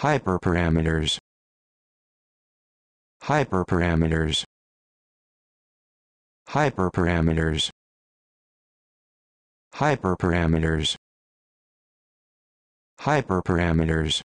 hyperparameters hyperparameters hyperparameters hyperparameters hyperparameters